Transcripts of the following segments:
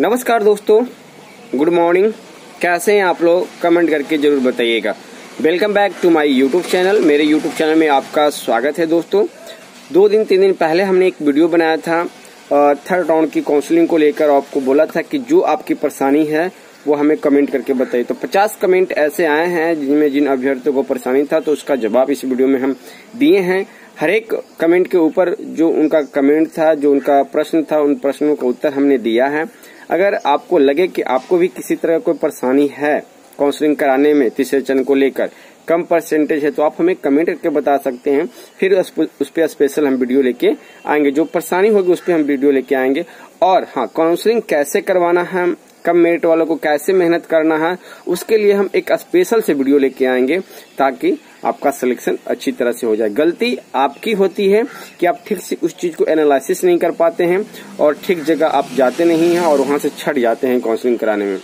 नमस्कार दोस्तों good morning कैसे हैं आप लोग कमेंट करके जरूर बताइएगा welcome back to my YouTube channel मेरे यूट्यूब चैनल में आपका स्वागत है दोस्तों दो दिन तीन दिन पहले हमने एक वीडियो बनाया था थर्ड राउंड की काउंसलिंग को लेकर आपको बोला था कि जो आपकी परेशानी है वो हमें कमेंट करके बताइए तो पचास कमेंट ऐसे आए हैं जिनमें जिन अभ्यर्थियों को परेशानी था तो उसका जवाब इस वीडियो में हम दिए हैं हर एक कमेंट के ऊपर जो उनका कमेंट था जो उनका प्रश्न था उन प्रश्नों का उत्तर हमने दिया है अगर आपको लगे कि आपको भी किसी तरह कोई परेशानी है काउंसलिंग कराने में तीसरे चरण को लेकर कम परसेंटेज है तो आप हमें कमेंट करके बता सकते हैं फिर उस पर स्पेशल हम वीडियो लेके आएंगे जो परेशानी होगी उस पर हम वीडियो लेके आएंगे और हाँ काउंसलिंग कैसे करवाना है कम मेरिट वालों को कैसे मेहनत करना है उसके लिए हम एक स्पेशल से वीडियो लेके आएंगे ताकि आपका सिलेक्शन अच्छी तरह से हो जाए गलती आपकी होती है कि आप ठीक से उस चीज को एनालिसिस नहीं कर पाते हैं और ठीक जगह आप जाते नहीं हैं और वहां से छट जाते हैं काउंसलिंग कराने में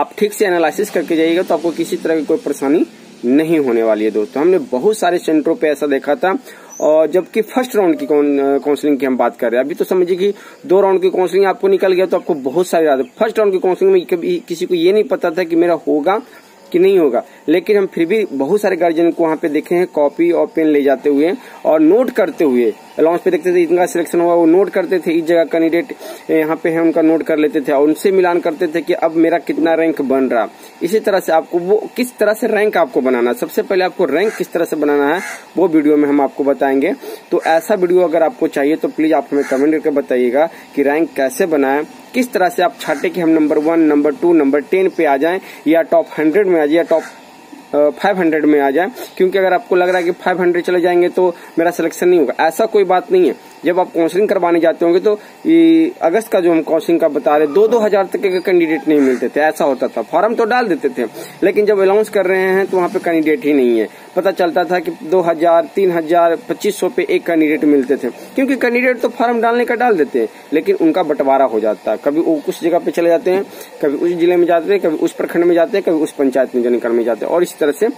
आप ठीक से एनालिसिस करके जाइएगा तो आपको किसी तरह की कोई परेशानी नहीं होने वाली है दोस्तों हमने बहुत सारे सेंटरों पर ऐसा देखा था और जबकि फर्स्ट राउंड की काउंसलिंग की हम बात कर रहे हैं अभी तो समझिए कि दो राउंड की काउंसलिंग आपको निकल गया तो आपको बहुत सारे फर्स्ट राउंड की काउंसलिंग में कभी किसी को ये नहीं पता था कि मेरा होगा कि नहीं होगा लेकिन हम फिर भी बहुत सारे गार्जियन को वहाँ पे देखे हैं कॉपी और पेन ले जाते हुए और नोट करते हुए अलाउंस पे देखते थे इनका सिलेक्शन हुआ वो नोट करते थे इस जगह कैंडिडेट यहाँ पे है उनका नोट कर लेते थे और उनसे मिलान करते थे कि अब मेरा कितना रैंक बन रहा इसी तरह से आपको वो किस तरह से रैंक आपको बनाना सबसे पहले आपको रैंक किस तरह से बनाना है वो वीडियो में हम आपको बताएंगे तो ऐसा वीडियो अगर आपको चाहिए तो प्लीज आप हमें कमेंट करके बताइएगा कि रैंक कैसे बनाए किस तरह से आप छाटे कि हम number one number two number ten पे आ जाएं या टॉप हंड्रेड में आ जाए या टॉप फाइव हंड्रेड में आ जाए क्योंकि अगर आपको लग रहा है कि फाइव हंड्रेड चले जाएंगे तो मेरा सिलेक्शन नहीं होगा ऐसा कोई बात नहीं है जब आप काउंसलिंग करवाने जाते होंगे तो अगस्त का जो हम काउंसलिंग का बता रहे दो दो हजार तक के कैंडिडेट नहीं मिलते थे ऐसा होता था फॉर्म तो डाल देते थे लेकिन जब अनाउंस कर रहे हैं तो वहाँ पे कैंडिडेट ही नहीं है पता चलता था कि दो हजार तीन हजार पच्चीस सौ पे एक कैंडिडेट मिलते थे क्योंकि कैंडिडेट तो फॉर्म डालने का डाल देते हैं लेकिन उनका बंटवारा हो जाता है कभी वो उस जगह पे चले जाते हैं कभी उस जिले में जाते हैं कभी उस प्रखंड में जाते हैं कभी उस पंचायत में जनकर में जाते हैं और इस तरह से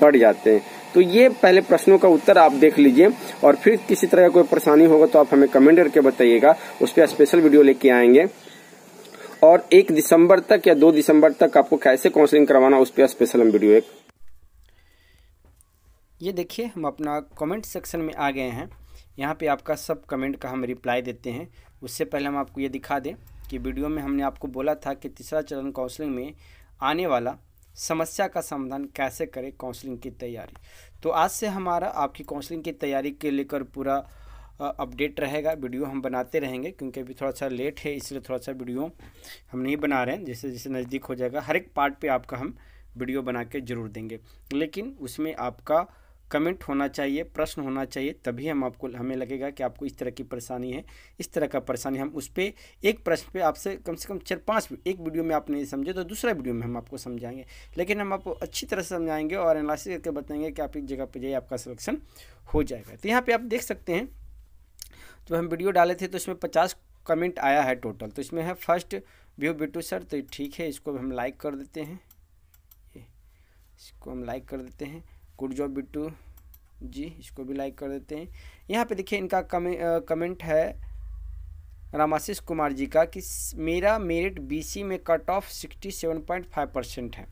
बढ़ जाते हैं तो ये पहले प्रश्नों का उत्तर आप देख लीजिए और फिर किसी तरह का कोई परेशानी होगा तो आप हमें कमेंट करके बताइएगा उस पर स्पेशल वीडियो लेके आएंगे और एक दिसंबर तक या दो दिसंबर तक आपको कैसे काउंसलिंग करवाना उस पर स्पेशल हम वीडियो एक ये देखिए हम अपना कमेंट सेक्शन में आ गए हैं यहाँ पे आपका सब कमेंट का हम रिप्लाई देते हैं उससे पहले हम आपको ये दिखा दें कि वीडियो में हमने आपको बोला था कि तीसरा चरण काउंसलिंग में आने वाला समस्या का समाधान कैसे करें काउंसलिंग की तैयारी तो आज से हमारा आपकी काउंसलिंग की तैयारी के लेकर पूरा अपडेट रहेगा वीडियो हम बनाते रहेंगे क्योंकि अभी थोड़ा सा लेट है इसलिए थोड़ा सा वीडियो हम नहीं बना रहे हैं जैसे जैसे नज़दीक हो जाएगा हर एक पार्ट पे आपका हम वीडियो बना के ज़रूर देंगे लेकिन उसमें आपका कमेंट होना चाहिए प्रश्न होना चाहिए तभी हम आपको हमें लगेगा कि आपको इस तरह की परेशानी है इस तरह का परेशानी हम उस पर एक प्रश्न पे आपसे कम से कम चार पाँच एक वीडियो में आप नहीं समझे तो दूसरा वीडियो में हम आपको समझाएंगे लेकिन हम आपको अच्छी तरह से समझाएंगे और एनालिसिस करके बताएंगे कि आप एक जगह पर जाइए आपका सिलेक्शन हो जाएगा तो यहाँ पर आप देख सकते हैं जब हम वीडियो डाले थे तो उसमें पचास कमेंट आया है टोटल तो इसमें है फर्स्ट व्यू बिटू सर तो ठीक है इसको हम लाइक कर देते हैं इसको हम लाइक कर देते हैं गुड जॉब बिट्टू जी इसको भी लाइक कर देते हैं यहाँ पे देखिए इनका कमे, आ, कमेंट है रामाशीष कुमार जी का कि मेरा मेरिट बीसी में cut off sixty seven point five percent है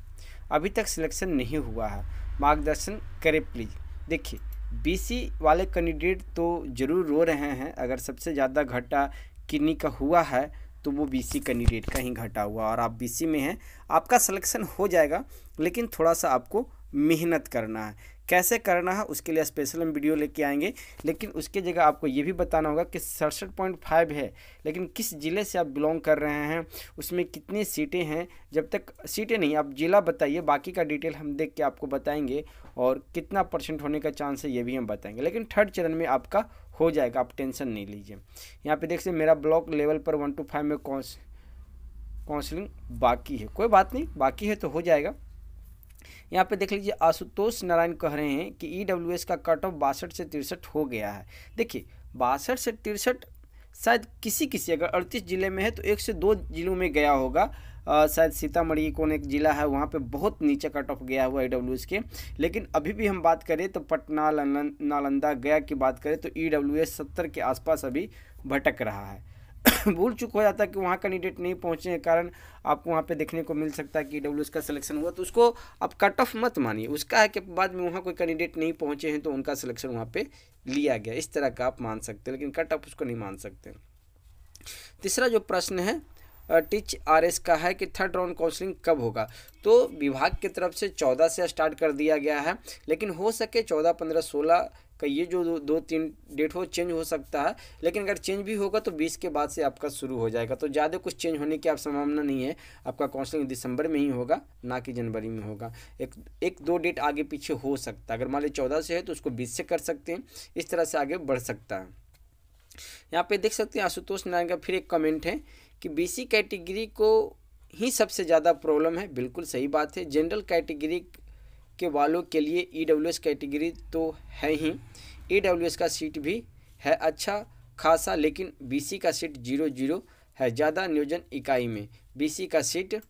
अभी तक सिलेक्शन नहीं हुआ है मार्गदर्शन करें प्लीज़ देखिए बीसी वाले कैंडिडेट तो ज़रूर रो रहे हैं अगर सबसे ज़्यादा घाटा किडनी का हुआ है तो वो बीसी कैंडिडेट का ही घाटा हुआ और आप बीसी में हैं आपका सिलेक्शन हो जाएगा लेकिन थोड़ा सा आपको मेहनत करना है कैसे करना है उसके लिए स्पेशल हम वीडियो लेके आएंगे लेकिन उसके जगह आपको ये भी बताना होगा कि सड़सठ पॉइंट फाइव है लेकिन किस ज़िले से आप बिलोंग कर रहे हैं उसमें कितनी सीटें हैं जब तक सीटें नहीं आप ज़िला बताइए बाकी का डिटेल हम देख के आपको बताएंगे और कितना परसेंट होने का चांस है ये भी हम बताएंगे लेकिन थर्ड चरण में आपका हो जाएगा आप टेंशन नहीं लीजिए यहाँ पर देख सकते मेरा ब्लॉक लेवल पर वन टू फाइव में काउंसलिंग बाकी है कोई बात नहीं बाकी है तो हो जाएगा यहाँ पे देख लीजिए आशुतोष नारायण कह रहे हैं कि ई e का कट ऑफ बासठ से तिरसठ हो गया है देखिए बासठ से तिरसठ शायद किसी किसी अगर अड़तीस ज़िले में है तो एक से दो जिलों में गया होगा शायद सीतामढ़ी कौन एक ज़िला है वहाँ पे बहुत नीचे कट ऑफ गया हुआ ई e के लेकिन अभी भी हम बात करें तो पटना नालंदा गया की बात करें तो ई e डब्ल्यू के आसपास अभी भटक रहा है भूल चुक हो जाता है कि वहाँ कैंडिडेट नहीं पहुँचे के कारण आपको वहाँ पे देखने को मिल सकता है कि डब्ल्यू का सिलेक्शन हुआ तो उसको आप कट ऑफ मत मानिए उसका है कि बाद में वहाँ कोई कैंडिडेट नहीं पहुँचे हैं तो उनका सिलेक्शन वहाँ पे लिया गया इस तरह का आप मान सकते हैं लेकिन कट ऑफ उसको नहीं मान सकते तीसरा जो प्रश्न है टीच आर एस का है कि थर्ड राउंड काउंसलिंग कब होगा तो विभाग की तरफ से चौदह से स्टार्ट कर दिया गया है लेकिन हो सके चौदह पंद्रह सोलह का ये जो दो, दो तीन डेट हो चेंज हो सकता है लेकिन अगर चेंज भी होगा तो बीस के बाद से आपका शुरू हो जाएगा तो ज़्यादा कुछ चेंज होने की आप संभावना नहीं है आपका काउंसलिंग दिसंबर में ही होगा ना कि जनवरी में होगा एक एक दो डेट आगे पीछे हो सकता है अगर मान लीजिए चौदह से है तो उसको बीस से कर सकते हैं इस तरह से आगे बढ़ सकता है यहाँ पर देख सकते हैं आशुतोष नारायण का फिर एक कमेंट है कि बी कैटेगरी को ही सबसे ज़्यादा प्रॉब्लम है बिल्कुल सही बात है जनरल कैटेगरी के वालों के लिए ई डब्ल्यू एस कैटेगरी तो है ही ई डब्ल्यू एस का सीट भी है अच्छा खासा लेकिन बी सी का सीट जीरो जीरो है ज़्यादा नियोजन इकाई में बी सी का सीट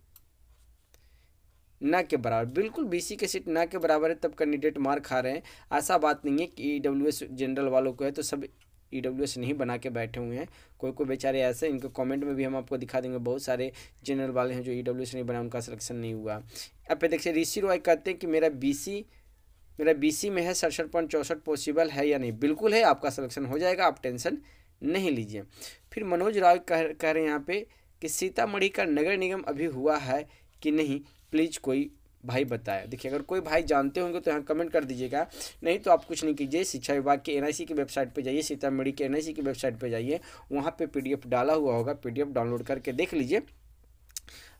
ना के बराबर बिल्कुल बीसी के सीट ना के बराबर है तब कैंडिडेट मार खा रहे हैं ऐसा बात नहीं है कि ई e जनरल वालों को है तो सब ई डब्ल्यू एस नहीं बना के बैठे हुए हैं कोई कोई बेचारे ऐसे इनके कमेंट में भी हम आपको दिखा देंगे बहुत सारे जनरल वाले हैं जो ई डब्ल्यू एस नहीं बना उनका सिलेक्शन नहीं हुआ अब देखिए ऋषि रॉय कहते हैं कि मेरा बी सी मेरा बी सी में है सड़सठ पॉइंट चौंसठ पॉसिबल है या नहीं बिल्कुल है आपका सिलेक्शन हो जाएगा आप टेंशन नहीं लीजिए फिर मनोज राव कह कह रहे हैं यहाँ पे कि सीतामढ़ी का नगर निगम अभी हुआ है कि नहीं प्लीज़ कोई भाई बताया देखिए अगर कोई भाई जानते होंगे तो यहाँ कमेंट कर दीजिएगा नहीं तो आप कुछ नहीं कीजिए शिक्षा विभाग के एनआईसी की वेबसाइट पे जाइए सीतामढ़ी के एनआईसी की वेबसाइट पे जाइए वहाँ पे पीडीएफ डाला हुआ होगा पीडीएफ डाउनलोड करके देख लीजिए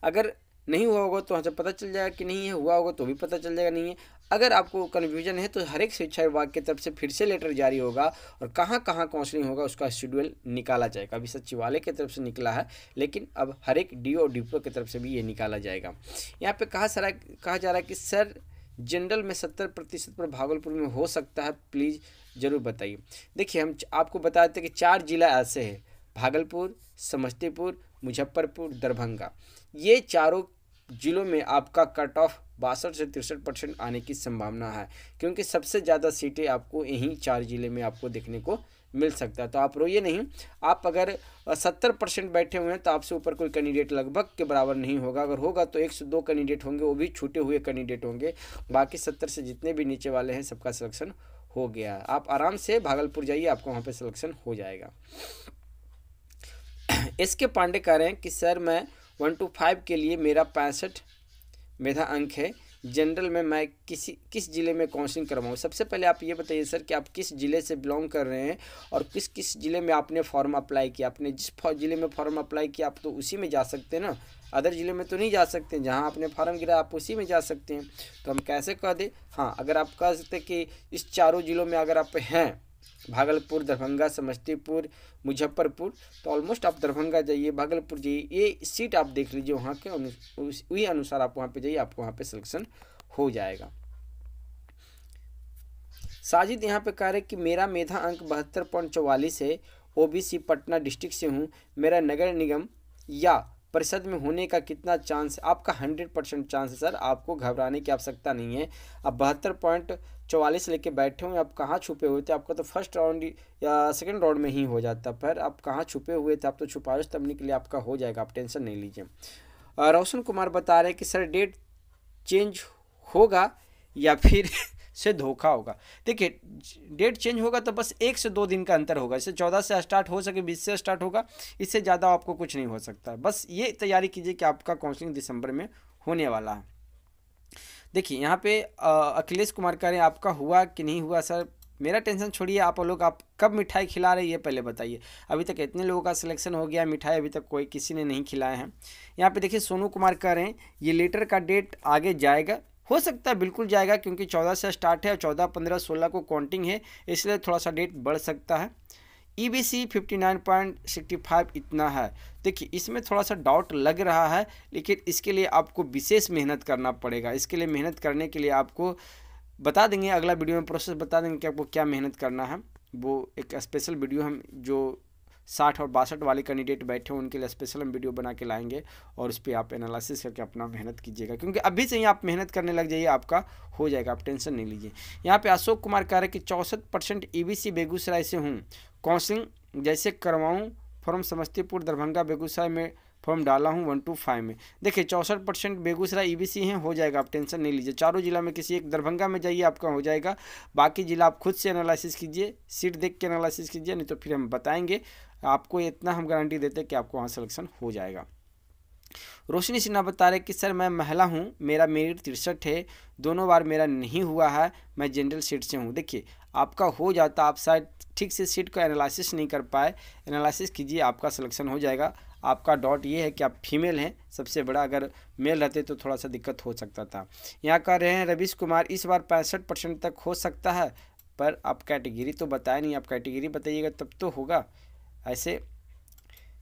अगर नहीं हुआ होगा तो वहाँ से पता चल जाएगा कि नहीं है हुआ होगा तो भी पता चल जाएगा नहीं है अगर आपको कन्फ्यूजन है तो हर एक शिक्षा विभाग की तरफ से फिर से लेटर जारी होगा और कहाँ कहाँ काउंसलिंग होगा उसका शेड्यूल निकाला जाएगा अभी सचिवालय की तरफ से निकला है लेकिन अब हर एक डी और डिपो की तरफ से भी ये निकाला जाएगा यहाँ पर कहा सारा कहा जा रहा है कि सर जनरल में सत्तर प्रतिशत पर भागलपुर में हो सकता है प्लीज़ ज़रूर बताइए देखिए हम आपको बता देते कि चार जिला ऐसे हैं भागलपुर समस्तीपुर मुजफ्फरपुर दरभंगा ये चारों जिलों में आपका कट ऑफ बासठ से तिरसठ परसेंट आने की संभावना है क्योंकि सबसे ज़्यादा सीटें आपको यहीं चार ज़िले में आपको देखने को मिल सकता है तो आप रोइए नहीं आप अगर सत्तर परसेंट बैठे हुए हैं तो आपसे ऊपर कोई कैंडिडेट लगभग के बराबर नहीं होगा अगर होगा तो एक से दो कैंडिडेट होंगे वो भी छूटे हुए कैंडिडेट होंगे बाकी सत्तर से जितने भी नीचे वाले हैं सबका सिलेक्शन हो गया आप आराम से भागलपुर जाइए आपको वहाँ पर सिलेक्शन हो जाएगा एस के पांडे कह रहे हैं कि सर मैं वन टू फाइव के लिए मेरा पैंसठ मेधा अंक है जनरल में मैं किसी किस ज़िले में काउंसलिंग करवाऊँ सबसे पहले आप ये बताइए सर कि आप किस ज़िले से बिलोंग कर रहे हैं और किस किस ज़िले में आपने फॉर्म अप्लाई किया आपने जिस ज़िले में फॉर्म अप्लाई किया आप तो उसी में जा सकते हैं ना अदर ज़िले में तो नहीं जा सकते जहां जहाँ आपने फॉर्म गिरा आप उसी में जा सकते हैं तो हम कैसे कह दें हाँ अगर आप कह सकते कि इस चारों ज़िलों में अगर आप हैं भागलपुर दरभंगा समस्तीपुर मुजफ्फरपुर तो ऑलमोस्ट आप दरभंगा जाइए भागलपुर जाइए ये सीट आप देख लीजिए वहाँ के वही अनुसार आप वहाँ पे जाइए आपको वहाँ पे सिलेक्शन हो जाएगा साजिद यहाँ पे कह रहे कि मेरा मेधा अंक बहत्तर पॉइंट चौवालीस है ओबीसी पटना डिस्ट्रिक्ट से हूँ मेरा नगर निगम या परिषद में होने का कितना चांस आपका हंड्रेड परसेंट चांस है सर आपको घबराने की आवश्यकता नहीं है आप बहत्तर पॉइंट चौवालीस लेके बैठे हुए आप कहाँ छुपे हुए थे आपका तो फर्स्ट राउंड या सेकंड राउंड में ही हो जाता पर आप कहाँ छुपे हुए थे आप तो छुपाश तबने के लिए आपका हो जाएगा आप टेंशन नहीं लीजिए रोशन कुमार बता रहे कि सर डेट चेंज होगा या फिर से धोखा होगा देखिए डेट चेंज होगा तो बस एक से दो दिन का अंतर होगा इससे चौदह से स्टार्ट हो सके बीस से स्टार्ट होगा इससे ज़्यादा आपको कुछ नहीं हो सकता बस ये तैयारी कीजिए कि आपका काउंसलिंग दिसंबर में होने वाला है देखिए यहाँ पे अखिलेश कुमार कह रहे हैं आपका हुआ कि नहीं हुआ सर मेरा टेंशन छोड़िए आप लोग आप कब मिठाई खिला रहे हैं ये पहले बताइए अभी तक इतने लोगों का सिलेक्शन हो गया मिठाई अभी तक कोई किसी ने नहीं खिलाए हैं यहाँ पे देखिए सोनू कुमार कह रहे हैं ये लेटर का डेट आगे जाएगा हो सकता है बिल्कुल जाएगा क्योंकि चौदह से स्टार्ट है और चौदह पंद्रह सोलह को काउंटिंग है इसलिए थोड़ा सा डेट बढ़ सकता है E B C fifty nine point sixty five इतना है देखिए इसमें थोड़ा सा डाउट लग रहा है लेकिन इसके लिए आपको विशेष मेहनत करना पड़ेगा इसके लिए मेहनत करने के लिए आपको बता देंगे अगला वीडियो में प्रोसेस बता देंगे कि आपको क्या मेहनत करना है वो एक स्पेशल वीडियो हम जो साठ और बासठ वाले कैंडिडेट बैठे हैं उनके लिए स्पेशल हम वीडियो बना के लाएंगे और उस पर आप एनालिसिस करके अपना मेहनत कीजिएगा क्योंकि अभी से ही आप मेहनत करने लग जाइए आपका हो जाएगा आप टेंशन नहीं लीजिए यहाँ पे अशोक कुमार कह रहे हैं कि चौंसठ परसेंट ई e बेगूसराय से हूँ काउंसलिंग जैसे करवाऊँ फॉर्म समस्तीपुर दरभंगा बेगूसराय में फॉर्म डाला हूँ वन टू फाइव में देखिए चौंसठ परसेंट बेगूसराय ईबीसी e हैं हो जाएगा आप टेंशन नहीं लीजिए चारों जिला में किसी एक दरभंगा में जाइए आपका हो जाएगा बाकी जिला आप खुद से एनालिसिस कीजिए सीट देख के एनालिसिस कीजिए नहीं तो फिर हम बताएंगे आपको इतना हम गारंटी देते हैं कि आपको वहाँ सलेक्शन हो जाएगा रोशनी सिन्हा बता रहे कि सर मैं महिला हूँ मेरा मेरिट तिरसठ है दोनों बार मेरा नहीं हुआ है मैं जनरल सीट से हूँ देखिए आपका हो जाता आप शायद ठीक से सीट का एनालिसिस नहीं कर पाए एनालिसिस कीजिए आपका सिलेक्शन हो जाएगा आपका डॉट ये है कि आप फीमेल हैं सबसे बड़ा अगर मेल रहते तो थोड़ा सा दिक्कत हो सकता था यहाँ कह रहे हैं रवीश कुमार इस बार पैंसठ परसेंट तक हो सकता है पर आप कैटेगरी तो बताए नहीं आप कैटेगरी बताइएगा तब तो होगा ऐसे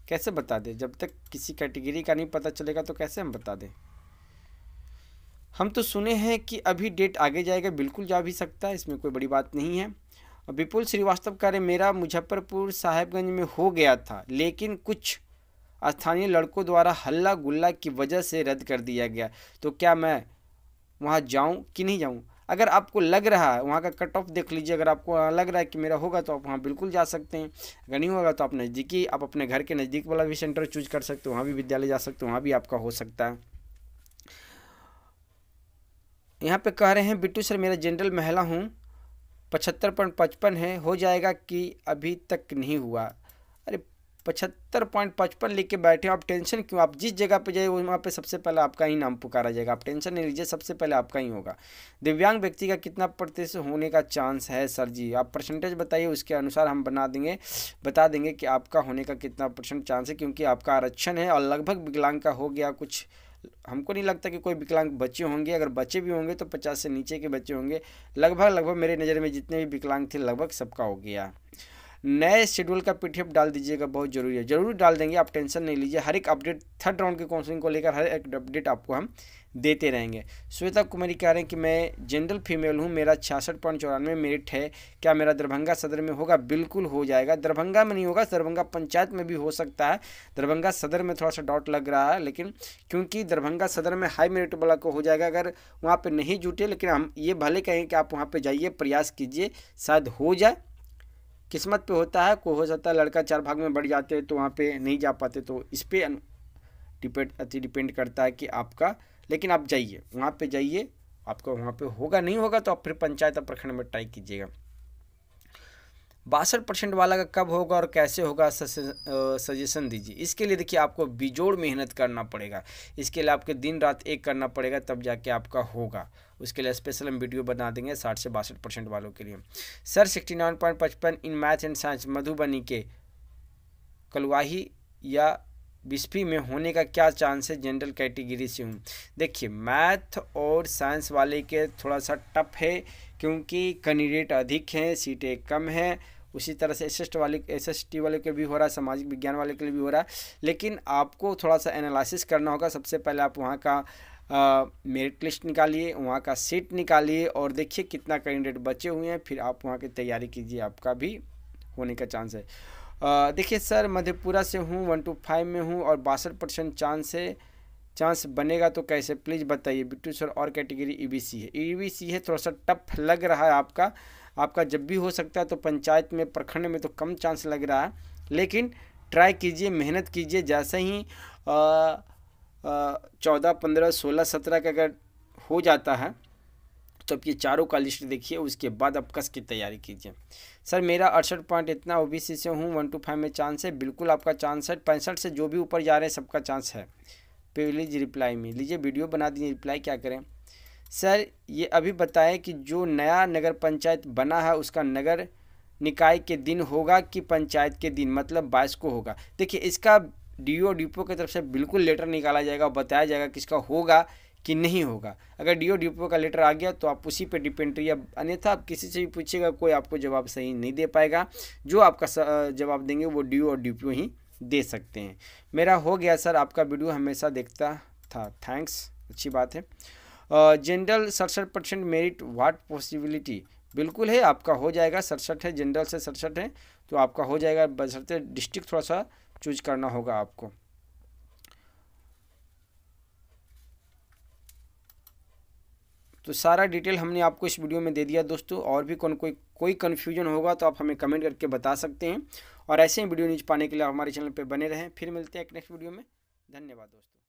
कैसे बता दें जब तक किसी कैटेगरी का नहीं पता चलेगा तो कैसे हम बता दें हम तो सुने हैं कि अभी डेट आगे जाएगा बिल्कुल जा भी सकता है इसमें कोई बड़ी बात नहीं है और विपुल श्रीवास्तव कह रहे मेरा मुजफ्फरपुर साहेबगंज में हो गया था लेकिन कुछ स्थानीय लड़कों द्वारा हल्ला गुल्ला की वजह से रद्द कर दिया गया तो क्या मैं वहाँ जाऊँ कि नहीं जाऊँ अगर आपको लग रहा है वहाँ का कट ऑफ देख लीजिए अगर आपको हाँ, लग रहा है कि मेरा होगा तो आप वहाँ बिल्कुल जा सकते हैं अगर नहीं होगा तो आप नज़दीकी आप अपने घर के नज़दीक वाला भी सेंटर चूज कर सकते हो वहाँ भी विद्यालय जा सकते हो वहाँ भी आपका हो सकता है यहाँ पे कह रहे हैं बिट्टू सर मेरा जनरल महिला हूँ पचहत्तर पॉइंट पचपन है हो जाएगा कि अभी तक नहीं हुआ पचहत्तर पॉइंट पचपन लिख के बैठे हो आप टेंशन क्यों आप जिस जगह पे जाए वहाँ पे सबसे पहले आपका ही नाम पुकारा जाएगा आप टेंशन नहीं लीजिए सबसे पहले आपका ही होगा दिव्यांग व्यक्ति का कितना प्रतिशत होने का चांस है सर जी आप परसेंटेज बताइए उसके अनुसार हम बना देंगे बता देंगे कि आपका होने का कितना परसेंट चांस है क्योंकि आपका आरक्षण है और लगभग विकलांग का हो गया कुछ हमको नहीं लगता कि कोई विकलांग बच्चे होंगे अगर बच्चे भी होंगे तो पचास से नीचे के बच्चे होंगे लगभग लगभग मेरे नज़र में जितने भी विकलांग थे लगभग सबका हो गया नए शेड्यूल का पीटीएफ डाल दीजिएगा बहुत ज़रूरी है जरूर डाल देंगे आप टेंशन नहीं लीजिए हर एक अपडेट थर्ड राउंड के काउंसलिंग को लेकर हर एक अपडेट आपको हम देते रहेंगे श्वेता कुमारी कह रहे हैं कि मैं जनरल फीमेल हूँ मेरा छियासठ पॉइंट चौरानवे मेरिट है क्या मेरा दरभंगा सदर में होगा बिल्कुल हो जाएगा दरभंगा में नहीं होगा दरभंगा पंचायत में भी हो सकता है दरभंगा सदर में थोड़ा सा डाउट लग रहा है लेकिन क्योंकि दरभंगा सदर में हाई मेरिट वाला को हो जाएगा अगर वहाँ पर नहीं जुटे लेकिन हम ये भले कहें कि आप वहाँ पर जाइए प्रयास कीजिए शायद हो जाए किस्मत पे होता है को हो सकता है लड़का चार भाग में बढ़ जाते हैं तो वहाँ पे नहीं जा पाते तो इस पर डिपेंड अति डिपेंड करता है कि आपका लेकिन आप जाइए वहाँ पे जाइए आपका वहाँ पे होगा नहीं होगा तो आप फिर पंचायत और प्रखंड में ट्राई कीजिएगा बासठ परसेंट वाला का कब होगा और कैसे होगा सजेशन दीजिए इसके लिए देखिए आपको बिजोड़ मेहनत करना पड़ेगा इसके लिए आपके दिन रात एक करना पड़ेगा तब जाके आपका होगा उसके लिए स्पेशल हम वीडियो बना देंगे साठ से बासठ परसेंट वालों के लिए सर सिक्सटी नाइन पॉइंट पचपन in math and science Madhubani के कलवाही या बिस्फी में होने का क्या चांस है जनरल कैटेगरी से हूँ देखिए मैथ और साइंस वाले के थोड़ा सा टफ है क्योंकि कैंडिडेट अधिक हैं सीटें कम हैं उसी तरह से एस वाले एस वाले के भी हो रहा है सामाजिक विज्ञान वाले के लिए भी हो रहा है लेकिन आपको थोड़ा सा एनालिसिस करना होगा सबसे पहले आप वहाँ का मेरिट लिस्ट निकालिए वहाँ का सीट निकालिए और देखिए कितना कैंडिडेट बचे हुए हैं फिर आप वहाँ की तैयारी कीजिए आपका भी होने का चांस है देखिए सर मधेपुरा से हूँ वन टू फाइव में हूँ और बासठ परसेंट चांस है चांस बनेगा तो कैसे प्लीज़ बताइए बिट्टू सर और कैटेगरी ई e है ई e है थोड़ा सा टफ लग रहा है आपका आपका जब भी हो सकता है तो पंचायत में प्रखंड में तो कम चांस लग रहा है लेकिन ट्राई कीजिए मेहनत कीजिए जैसे ही चौदह पंद्रह सोलह सत्रह का अगर हो जाता है तो आप ये चारों का लिस्ट देखिए उसके बाद आप कस की तैयारी कीजिए सर मेरा अड़सठ पॉइंट इतना ओबीसी से हूँ वन टू फाइव में चांस है बिल्कुल आपका चांस है पैंसठ से जो भी ऊपर जा रहे हैं सबका चांस है प्लीज़ रिप्लाई में लीजिए वीडियो बना दीजिए रिप्लाई क्या करें सर ये अभी बताएं कि जो नया नगर पंचायत बना है उसका नगर निकाय के दिन होगा कि पंचायत के दिन मतलब बाईस को होगा देखिए इसका डीओ डिपो की तरफ से बिल्कुल लेटर निकाला जाएगा और बताया जाएगा कि इसका होगा कि नहीं होगा अगर डीओ डिपो का लेटर आ गया तो आप उसी पे डिपेंड रहिए अन्यथा आप किसी से भी पूछिएगा कोई आपको जवाब सही नहीं दे पाएगा जो आपका जवाब देंगे वो डीओ और डीपीओ ही दे सकते हैं मेरा हो गया सर आपका वीडियो हमेशा देखता था थैंक्स अच्छी बात है जनरल सड़सठ परसेंट मेरिट व्हाट पॉसिबिलिटी बिल्कुल है आपका हो जाएगा सड़सठ है जनरल से सड़सठ है तो आपका हो जाएगा बसरते डिस्ट्रिक्ट थोड़ा सा चूज करना होगा आपको तो सारा डिटेल हमने आपको इस वीडियो में दे दिया दोस्तों और भी कौन कोई कोई कन्फ्यूजन होगा तो आप हमें कमेंट करके बता सकते हैं और ऐसे ही वीडियो न्यूज पाने के लिए हमारे चैनल पर बने रहें फिर मिलते हैं एक नेक्स्ट वीडियो में धन्यवाद दोस्तों